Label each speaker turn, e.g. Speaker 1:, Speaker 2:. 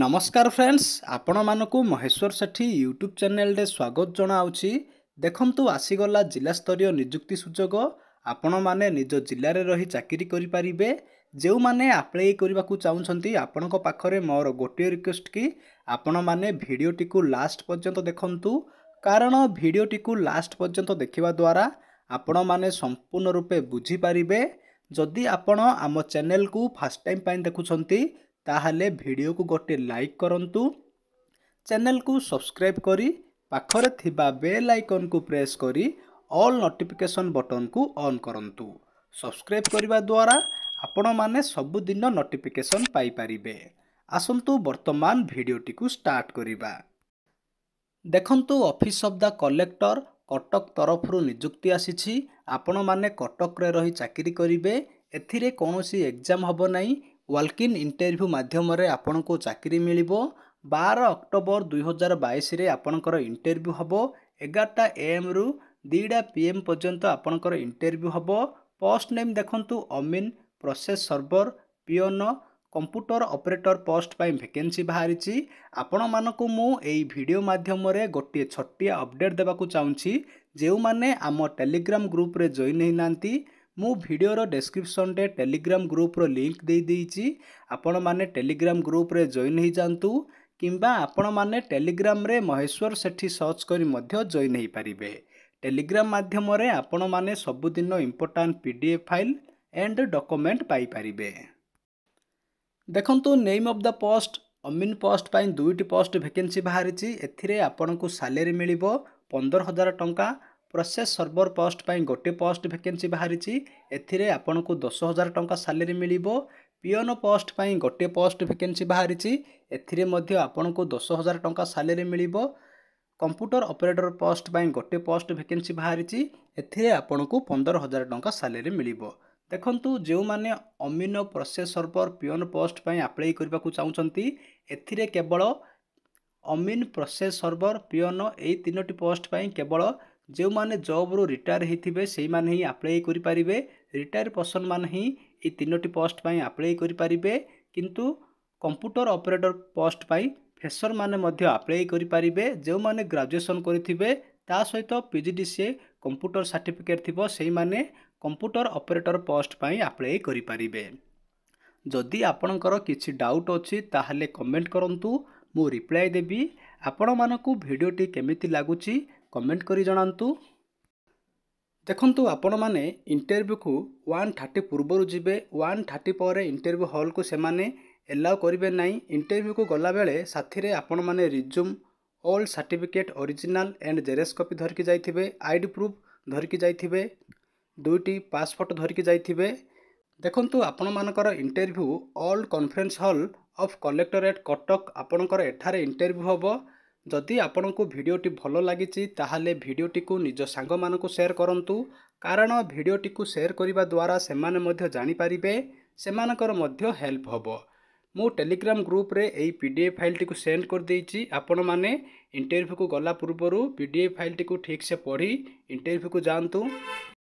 Speaker 1: ନମସ୍କାର ଫ୍ରେଣ୍ଡସ୍ ଆପଣମାନଙ୍କୁ ମହେଶ୍ୱର ସେଠୀ ୟୁଟ୍ୟୁବ୍ ଚ୍ୟାନେଲରେ ସ୍ୱାଗତ ଜଣାଉଛି ଦେଖନ୍ତୁ ଆସିଗଲା ଜିଲ୍ଲାସ୍ତରୀୟ ନିଯୁକ୍ତି ସୁଯୋଗ ଆପଣମାନେ ନିଜ ଜିଲ୍ଲାରେ ରହି ଚାକିରି କରିପାରିବେ ଯେଉଁମାନେ ଆପ୍ଲାଏ କରିବାକୁ ଚାହୁଁଛନ୍ତି ଆପଣଙ୍କ ପାଖରେ ମୋର ଗୋଟିଏ ରିକ୍ୱେଷ୍ଟ କି ଆପଣମାନେ ଭିଡ଼ିଓଟିକୁ ଲାଷ୍ଟ ପର୍ଯ୍ୟନ୍ତ ଦେଖନ୍ତୁ କାରଣ ଭିଡ଼ିଓଟିକୁ ଲାଷ୍ଟ ପର୍ଯ୍ୟନ୍ତ ଦେଖିବା ଦ୍ୱାରା ଆପଣମାନେ ସମ୍ପୂର୍ଣ୍ଣ ରୂପେ ବୁଝିପାରିବେ ଯଦି ଆପଣ ଆମ ଚ୍ୟାନେଲକୁ ଫାର୍ଷ୍ଟ ଟାଇମ୍ ପାଇଁ ଦେଖୁଛନ୍ତି ତାହେଲେ ଭିଡ଼ିଓକୁ ଗୋଟିଏ ଲାଇକ୍ କରନ୍ତୁ ଚ୍ୟାନେଲକୁ ସବସ୍କ୍ରାଇବ୍ କରି ପାଖରେ ଥିବା ବେଲ୍ ଆଇକନ୍କୁ ପ୍ରେସ୍ କରି ଅଲ୍ ନୋଟିଫିକେସନ୍ ବଟନ୍କୁ ଅନ୍ କରନ୍ତୁ ସବସ୍କ୍ରାଇବ୍ କରିବା ଦ୍ୱାରା ଆପଣମାନେ ସବୁଦିନ ନୋଟିଫିକେସନ୍ ପାଇପାରିବେ ଆସନ୍ତୁ ବର୍ତ୍ତମାନ ଭିଡ଼ିଓଟିକୁ ଷ୍ଟାର୍ଟ କରିବା ଦେଖନ୍ତୁ office of the collector Cuttack ତରଫରୁ ନିଯୁକ୍ତି ଆସିଛି ଆପଣମାନେ କଟକରେ ରହି ଚାକିରି କରିବେ ଏଥିରେ କୌଣସି ଏକ୍ଜାମ୍ ହେବ ନାହିଁ ୱାଲ୍କିନ୍ ଇଣ୍ଟରଭ୍ୟୁ ମାଧ୍ୟମରେ ଆପଣଙ୍କୁ ଚାକିରି ମିଳିବ ବାର ଅକ୍ଟୋବର ଦୁଇହଜାର ବାଇଶରେ ଆପଣଙ୍କର ଇଣ୍ଟରଭ୍ୟୁ ହେବ ଏଗାରଟା ଏଏମ୍ରୁ ଦୁଇଟା ପି ଏମ୍ ପର୍ଯ୍ୟନ୍ତ ଆପଣଙ୍କର ଇଣ୍ଟରଭ୍ୟୁ ହେବ ପୋଷ୍ଟ ନେମ୍ ଦେଖନ୍ତୁ ଅମିନ୍ process server peon computer operator post ପାଇଁ ଭେକେନ୍ସି ବାହାରିଛି ଆପଣମାନଙ୍କୁ ମୁଁ ଏହି ଭିଡ଼ିଓ ମାଧ୍ୟମରେ ଗୋଟିଏ ଛୋଟିଆ ଅପଡ଼େଟ୍ ଦେବାକୁ ଚାହୁଁଛି ଯେଉଁମାନେ ଆମ ଟେଲିଗ୍ରାମ ଗ୍ରୁପ୍ରେ ଜଏନ୍ ହୋଇନାହାନ୍ତି ମୁଁ ଭିଡ଼ିଓର ଡେସ୍କ୍ରିପସନ୍ରେ ଟେଲିଗ୍ରାମ ଗ୍ରୁପର ଲିଙ୍କ ଦେଇଦେଇଛି ଆପଣମାନେ ଟେଲିଗ୍ରାମ ଗ୍ରୁପରେ ଜଏନ୍ ହୋଇଯାଆନ୍ତୁ କିମ୍ବା ଆପଣମାନେ ଟେଲିଗ୍ରାମରେ ମହେଶ୍ୱର ସେଠି ସର୍ଚ୍ଚ କରି ମଧ୍ୟ ଜଏନ୍ ହୋଇପାରିବେ ଟେଲିଗ୍ରାମ ମାଧ୍ୟମରେ ଆପଣମାନେ ସବୁଦିନ important P D F file and document ପାଇପାରିବେ ଦେଖନ୍ତୁ ନେମ୍ ଅଫ୍ ଦ ପୋଷ୍ଟ ଅମିନ ପୋଷ୍ଟ ପାଇଁ ଦୁଇଟି ପୋଷ୍ଟ ଭେକେନ୍ସି ବାହାରିଛି ଏଥିରେ ଆପଣଙ୍କୁ ସାଲେରୀ ମିଳିବ ପନ୍ଦର ହଜାର ଟଙ୍କା ପ୍ରସେସ୍ ସର୍ଭର ପୋଷ୍ଟ ପାଇଁ ଗୋଟିଏ ପୋଷ୍ଟ ଭ୍ୟାକେନ୍ସି ବାହାରିଛି ଏଥିରେ ଆପଣଙ୍କୁ ଦଶ ହଜାର ଟଙ୍କା ସାଲେରୀ ମିଳିବ ପିଅନ ପୋଷ୍ଟ ପାଇଁ ଗୋଟିଏ ପୋଷ୍ଟ ଭ୍ୟାକେନ୍ସି ବାହାରିଛି ଏଥିରେ ମଧ୍ୟ ଆପଣଙ୍କୁ ଦଶ ହଜାର ଟଙ୍କା ସାଲେରୀ ମିଳିବ କମ୍ପ୍ୟୁଟର ଅପରେଟର ପୋଷ୍ଟ ପାଇଁ ଗୋଟିଏ ପୋଷ୍ଟ ଭ୍ୟାକେନ୍ସି ବାହାରିଛି ଏଥିରେ ଆପଣଙ୍କୁ ପନ୍ଦର ହଜାର ଟଙ୍କା ସାଲେରୀ ମିଳିବ ଦେଖନ୍ତୁ ଯେଉଁମାନେ ଅମିନ ପ୍ରସେସ୍ ସର୍ଭର ପିଅନ ପୋଷ୍ଟ ପାଇଁ ଆପ୍ଲାଏ କରିବାକୁ ଚାହୁଁଛନ୍ତି ଏଥିରେ କେବଳ ଅମିନ ପ୍ରସେସ୍ ସର୍ଭର ପିଅନ ଏଇ ତିନୋଟି ପୋଷ୍ଟ ପାଇଁ କେବଳ ଯେଉଁମାନେ ଜବ୍ରୁ ରିଟାୟାର୍ ହୋଇଥିବେ ସେଇମାନେ ହିଁ ଆପ୍ଲାଏ କରିପାରିବେ ରିଟାୟାର୍ ପର୍ସନ୍ମାନେ ହିଁ ଏଇ ତିନୋଟି ପୋଷ୍ଟ ପାଇଁ ଆପ୍ଲାଏ କରିପାରିବେ କିନ୍ତୁ କମ୍ପ୍ୟୁଟର ଅପରେଟର ପୋଷ୍ଟ ପାଇଁ ଫ୍ରେସର୍ମାନେ ମଧ୍ୟ ଆପ୍ଲାଏ କରିପାରିବେ ଯେଉଁମାନେ ଗ୍ରାଜୁଏସନ୍ କରିଥିବେ ତା ସହିତ P G D C A computer certificate ଥିବ ସେଇମାନେ କମ୍ପ୍ୟୁଟର ଅପରେଟର ପୋଷ୍ଟ ପାଇଁ ଆପ୍ଲାଏ କରିପାରିବେ ଯଦି ଆପଣଙ୍କର କିଛି ଡାଉଟ୍ ଅଛି ତାହେଲେ କମେଣ୍ଟ କରନ୍ତୁ ମୁଁ ରିପ୍ଲାଏ ଦେବି ଆପଣମାନଙ୍କୁ ଭିଡ଼ିଓଟି କେମିତି ଲାଗୁଛି କମେଣ୍ଟ କରି ଜଣାନ୍ତୁ ଦେଖନ୍ତୁ ଆପଣମାନେ ଇଣ୍ଟରଭ୍ୟୁକୁ ୱାନ୍ ଥାର୍ଟି ପୂର୍ବରୁ ଯିବେ ୱାନ୍ ଥାର୍ଟି ପରେ ଇଣ୍ଟରଭ୍ୟୁ ହଲ୍କୁ ସେମାନେ ଏଲାଉ କରିବେ ନାହିଁ ଇଣ୍ଟରଭ୍ୟୁକୁ ଗଲାବେଳେ ସାଥିରେ ଆପଣମାନେ resume old certificate original and xerox copy ଧରିକି ଯାଇଥିବେ ଆଇ ଡ଼ି ପ୍ରୁଫ୍ ଧରିକି ଯାଇଥିବେ ଦୁଇଟି ପାସ୍ଫଟୋ ଧରିକି ଯାଇଥିବେ ଦେଖନ୍ତୁ ଆପଣମାନଙ୍କର interview old conference hall of collectorate Cuttack ଆପଣଙ୍କର ଏଠାରେ ଇଣ୍ଟରଭ୍ୟୁ ହେବ ଯଦି ଆପଣଙ୍କୁ ଭିଡ଼ିଓଟି ଭଲ ଲାଗିଛି ତାହେଲେ ଭିଡ଼ିଓଟିକୁ ନିଜ ସାଙ୍ଗମାନଙ୍କୁ ସେୟାର କରନ୍ତୁ କାରଣ ଭିଡ଼ିଓଟିକୁ ସେୟାର କରିବା ଦ୍ୱାରା ସେମାନେ ମଧ୍ୟ ଜାଣିପାରିବେ ସେମାନଙ୍କର ମଧ୍ୟ ହେଲ୍ପ ହେବ ମୁଁ ଟେଲିଗ୍ରାମ ଗ୍ରୁପରେ ଏହି ପି ଡି ଏଫ୍ ଫାଇଲ୍ଟିକୁ ସେଣ୍ଡ କରିଦେଇଛି ଆପଣମାନେ ଇଣ୍ଟରଭ୍ୟୁକୁ ଗଲା ପୂର୍ବରୁ ପି ଡି ଏଫ୍ ଫାଇଲ୍ଟିକୁ ଠିକ୍ସେ ପଢ଼ି ଇଣ୍ଟରଭ୍ୟୁକୁ ଯାଆନ୍ତୁ